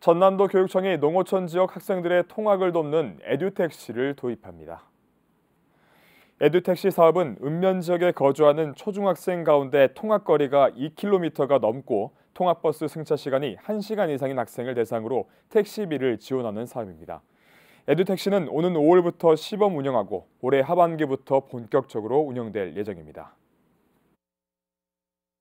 전남도 교육청이 농어촌 지역 학생들의 통학을 돕는 에듀택시를 도입합니다. 에듀택시 사업은 읍면 지역에 거주하는 초중학생 가운데 통학거리가 2km가 넘고 통학버스 승차 시간이 1시간 이상인 학생을 대상으로 택시비를 지원하는 사업입니다. 에듀택시는 오는 5월부터 시범 운영하고 올해 하반기부터 본격적으로 운영될 예정입니다.